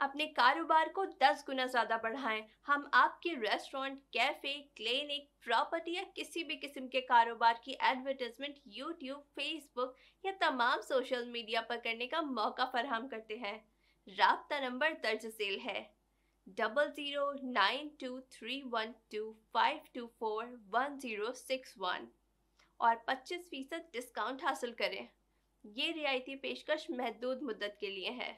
अपने कारोबार को 10 गुना ज़्यादा बढ़ाएं हम आपके रेस्टोरेंट कैफ़े क्लिनिक प्रॉपर्टी या किसी भी किस्म के कारोबार की एडवर्टाइजमेंट यूट्यूब फेसबुक या तमाम सोशल मीडिया पर करने का मौका फराहम करते हैं रबता नंबर दर्ज झेल है double zero nine two three one two five two four one zero six one और पच्चीस फ़ीसद डिस्काउंट हासिल करें ये रियायती पेशकश महदूद मुद्दत के लिए है